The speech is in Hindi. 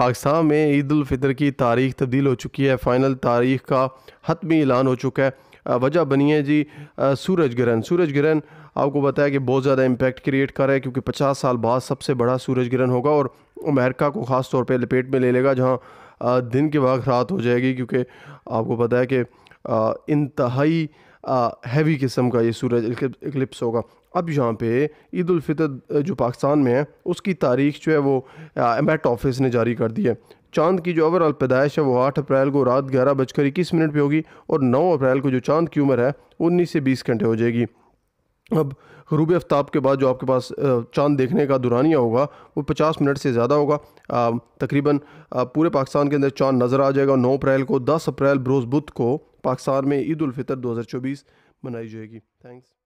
पाकिस्तान में ईद फितर की तारीख तब्दील हो चुकी है फ़ाइनल तारीख का हतमी ऐलान हो चुका है वजह बनी है जी सूरज ग्रहण सूरज ग्रहण आपको बताया कि बहुत ज़्यादा इम्पेक्ट क्रिएट कर रहा है क्योंकि 50 साल बाद सबसे बड़ा सूरज ग्रहण होगा और अमेरिका को ख़ास तौर पे लपेट में ले लेगा जहाँ दिन के वक्त रात हो जाएगी क्योंकि आपको पता है कि इंतहाई हैवी किस्म का ये सूरज इक्लिप्स होगा अब यहाँ पे ईद फितर जो पाकिस्तान में है उसकी तारीख जो है वो एमेट ऑफिस ने जारी कर दी है चांद की जो ओवरऑल पैदाइश है वो आठ अप्रैल को रात ग्यारह बजकर इक्कीस मिनट पर होगी और नौ अप्रैल को जो चांद की उम्र है उन्नीस से बीस घंटे हो जाएगी अब गरूब आफ्ताब के बाद जो आपके पास चांद देखने का दुरानिया होगा वो 50 मिनट से ज़्यादा होगा तकरीबन पूरे पाकिस्तान के अंदर चांद नज़र आ जाएगा 9 अप्रैल को 10 अप्रैल बरोज़ बुध को पाकिस्तान में ईद उल फितर 2024 मनाई जाएगी थैंक्स